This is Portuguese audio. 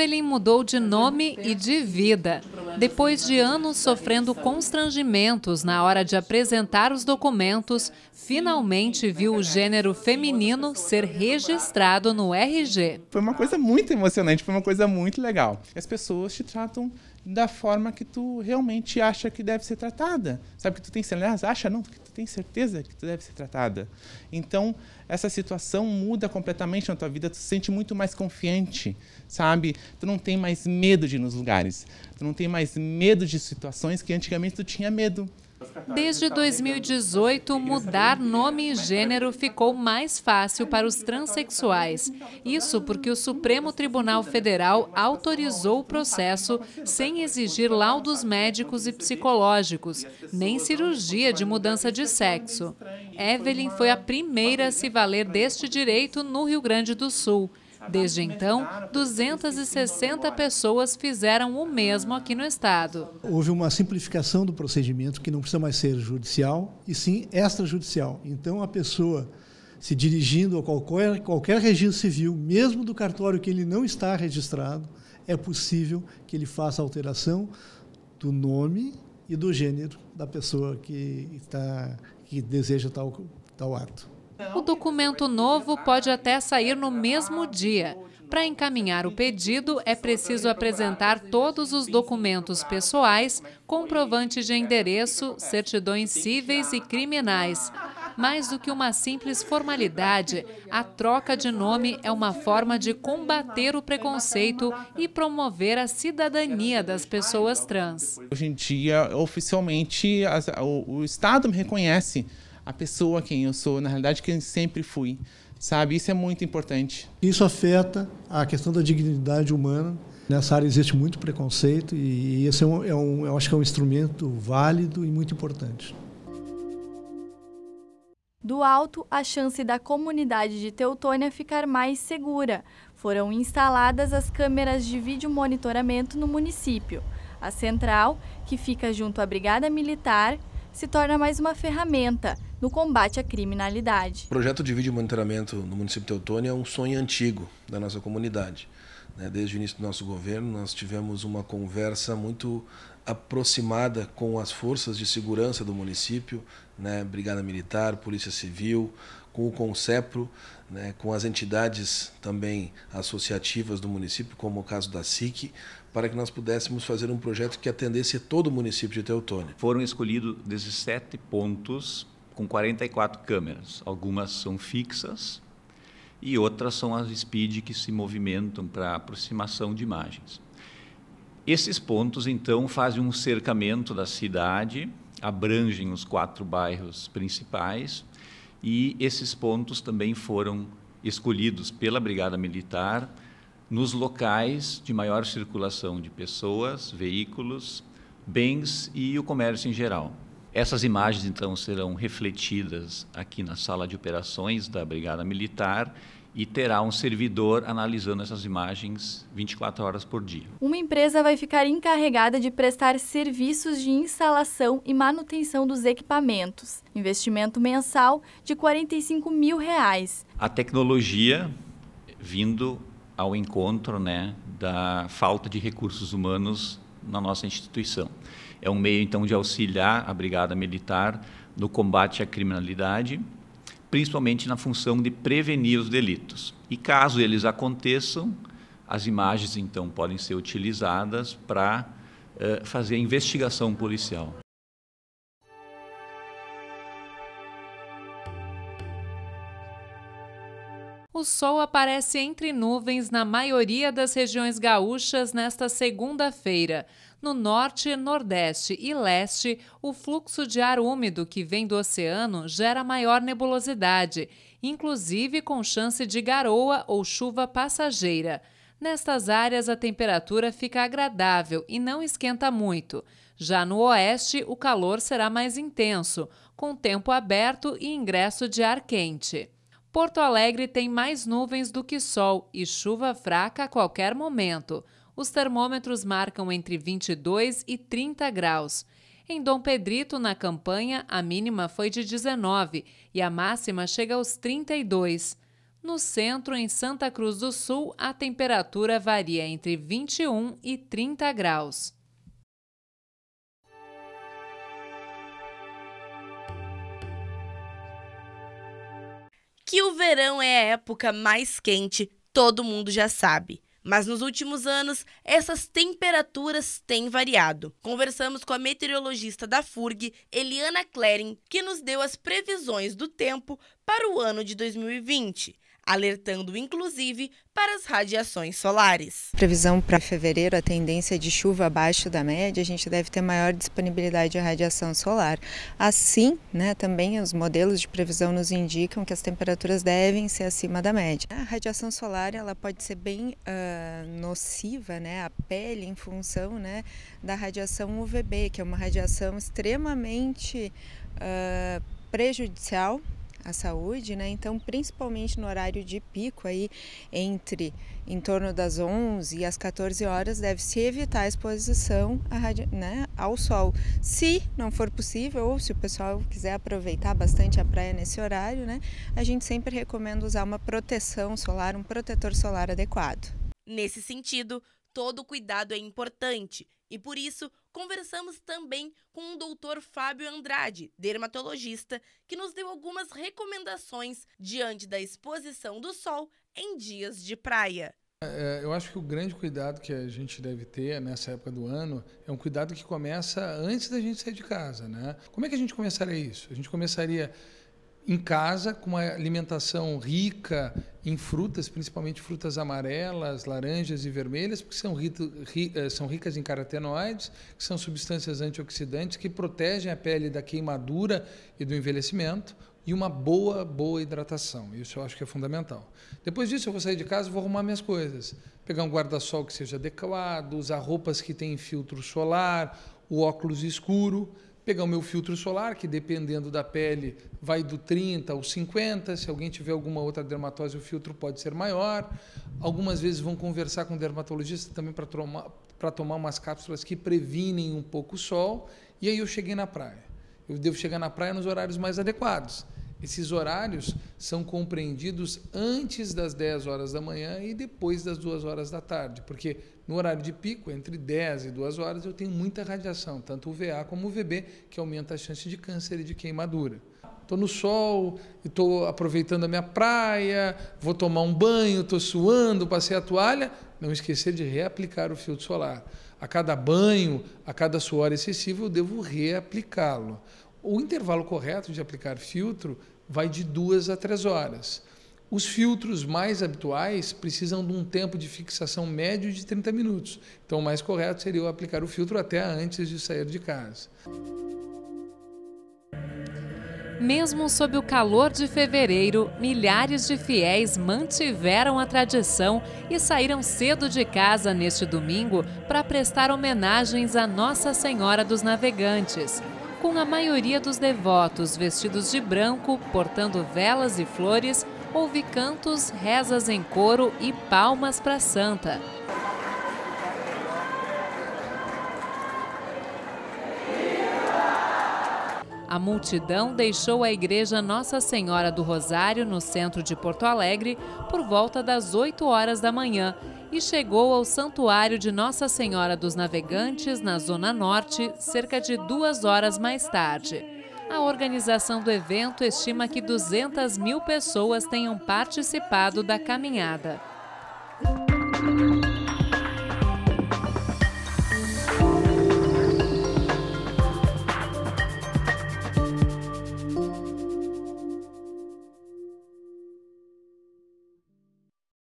Evelyn mudou de nome e de vida. Depois de anos sofrendo constrangimentos na hora de apresentar os documentos, finalmente viu o gênero feminino ser registrado no RG. Foi uma coisa muito emocionante, foi uma coisa muito legal. As pessoas te tratam da forma que tu realmente acha que deve ser tratada. Sabe que tu tem certeza? Acha não, que tu tem certeza que tu deve ser tratada. Então, essa situação muda completamente na tua vida, tu se sente muito mais confiante, sabe? Tu não tem mais medo de ir nos lugares, tu não tem mais medo de situações que antigamente tu tinha medo. Desde 2018, mudar nome e gênero ficou mais fácil para os transexuais. Isso porque o Supremo Tribunal Federal autorizou o processo sem exigir laudos médicos e psicológicos, nem cirurgia de mudança de sexo. Evelyn foi a primeira a se valer deste direito no Rio Grande do Sul. Desde então, 260 pessoas fizeram o mesmo aqui no Estado. Houve uma simplificação do procedimento que não precisa mais ser judicial e sim extrajudicial. Então, a pessoa se dirigindo a qualquer, qualquer registro civil, mesmo do cartório que ele não está registrado, é possível que ele faça alteração do nome e do gênero da pessoa que, está, que deseja tal, tal ato. Então, o documento novo pode até sair no mesmo dia. Para encaminhar o pedido, é preciso apresentar todos os documentos pessoais, comprovantes de endereço, certidões cíveis e criminais. Mais do que uma simples formalidade, a troca de nome é uma forma de combater o preconceito e promover a cidadania das pessoas trans. Hoje em dia, oficialmente, o Estado me reconhece a pessoa quem eu sou, na realidade quem sempre fui, sabe? Isso é muito importante. Isso afeta a questão da dignidade humana. Nessa área existe muito preconceito e esse é um, é um eu acho que é um instrumento válido e muito importante. Do alto, a chance da comunidade de Teutônia ficar mais segura. Foram instaladas as câmeras de vídeo monitoramento no município. A central, que fica junto à Brigada Militar, se torna mais uma ferramenta no combate à criminalidade. O projeto de vídeo monitoramento no município de Teutônia é um sonho antigo da nossa comunidade. Né? Desde o início do nosso governo, nós tivemos uma conversa muito aproximada com as forças de segurança do município, né? Brigada Militar, Polícia Civil, com o Concepro, né, com as entidades também associativas do município, como o caso da SIC, para que nós pudéssemos fazer um projeto que atendesse todo o município de Teutônia. Foram escolhidos 17 pontos com 44 câmeras. Algumas são fixas e outras são as speed que se movimentam para aproximação de imagens. Esses pontos, então, fazem um cercamento da cidade, abrangem os quatro bairros principais e esses pontos também foram escolhidos pela Brigada Militar nos locais de maior circulação de pessoas, veículos, bens e o comércio em geral. Essas imagens então serão refletidas aqui na sala de operações da Brigada Militar e terá um servidor analisando essas imagens 24 horas por dia. Uma empresa vai ficar encarregada de prestar serviços de instalação e manutenção dos equipamentos, investimento mensal de 45 mil reais. A tecnologia vindo ao encontro né, da falta de recursos humanos na nossa instituição. É um meio então de auxiliar a brigada militar no combate à criminalidade principalmente na função de prevenir os delitos. E caso eles aconteçam, as imagens então podem ser utilizadas para uh, fazer a investigação policial. O sol aparece entre nuvens na maioria das regiões gaúchas nesta segunda-feira. No norte, nordeste e leste, o fluxo de ar úmido que vem do oceano gera maior nebulosidade, inclusive com chance de garoa ou chuva passageira. Nestas áreas, a temperatura fica agradável e não esquenta muito. Já no oeste, o calor será mais intenso, com tempo aberto e ingresso de ar quente. Porto Alegre tem mais nuvens do que sol e chuva fraca a qualquer momento. Os termômetros marcam entre 22 e 30 graus. Em Dom Pedrito, na campanha, a mínima foi de 19 e a máxima chega aos 32. No centro, em Santa Cruz do Sul, a temperatura varia entre 21 e 30 graus. Que o verão é a época mais quente, todo mundo já sabe. Mas nos últimos anos, essas temperaturas têm variado. Conversamos com a meteorologista da FURG, Eliana Klering, que nos deu as previsões do tempo para o ano de 2020 alertando inclusive para as radiações solares. Previsão para fevereiro, a tendência de chuva abaixo da média, a gente deve ter maior disponibilidade de radiação solar. Assim, né, também os modelos de previsão nos indicam que as temperaturas devem ser acima da média. A radiação solar ela pode ser bem uh, nociva né, à pele em função né, da radiação UVB, que é uma radiação extremamente uh, prejudicial a saúde, né? Então, principalmente no horário de pico aí entre em torno das 11 e as 14 horas deve se evitar a exposição radio, né, ao sol. Se não for possível ou se o pessoal quiser aproveitar bastante a praia nesse horário, né? A gente sempre recomenda usar uma proteção solar, um protetor solar adequado. Nesse sentido, todo cuidado é importante e por isso conversamos também com o doutor Fábio Andrade, dermatologista, que nos deu algumas recomendações diante da exposição do sol em dias de praia. É, é, eu acho que o grande cuidado que a gente deve ter nessa época do ano é um cuidado que começa antes da gente sair de casa, né? Como é que a gente começaria isso? A gente começaria em casa, com uma alimentação rica em frutas, principalmente frutas amarelas, laranjas e vermelhas, porque são, rito, ri, eh, são ricas em carotenoides, que são substâncias antioxidantes que protegem a pele da queimadura e do envelhecimento, e uma boa, boa hidratação. Isso eu acho que é fundamental. Depois disso, eu vou sair de casa, vou arrumar minhas coisas. Pegar um guarda-sol que seja adequado, usar roupas que têm filtro solar, o óculos escuro pegar o meu filtro solar, que dependendo da pele vai do 30 ao 50, se alguém tiver alguma outra dermatose, o filtro pode ser maior. Algumas vezes vão conversar com o dermatologista também para tomar, tomar umas cápsulas que previnem um pouco o sol. E aí eu cheguei na praia. Eu devo chegar na praia nos horários mais adequados. Esses horários são compreendidos antes das 10 horas da manhã e depois das 2 horas da tarde, porque no horário de pico, entre 10 e 2 horas, eu tenho muita radiação, tanto UVA como UVB, que aumenta a chance de câncer e de queimadura. Estou no sol, estou aproveitando a minha praia, vou tomar um banho, estou suando, passei a toalha. Não esquecer de reaplicar o filtro solar. A cada banho, a cada suor excessivo, eu devo reaplicá-lo. O intervalo correto de aplicar filtro vai de duas a três horas. Os filtros mais habituais precisam de um tempo de fixação médio de 30 minutos. Então, o mais correto seria eu aplicar o filtro até antes de sair de casa. Mesmo sob o calor de fevereiro, milhares de fiéis mantiveram a tradição e saíram cedo de casa neste domingo para prestar homenagens a Nossa Senhora dos Navegantes com a maioria dos devotos vestidos de branco, portando velas e flores, houve cantos, rezas em coro e palmas para a santa. A multidão deixou a igreja Nossa Senhora do Rosário, no centro de Porto Alegre, por volta das 8 horas da manhã e chegou ao Santuário de Nossa Senhora dos Navegantes, na Zona Norte, cerca de duas horas mais tarde. A organização do evento estima que 200 mil pessoas tenham participado da caminhada.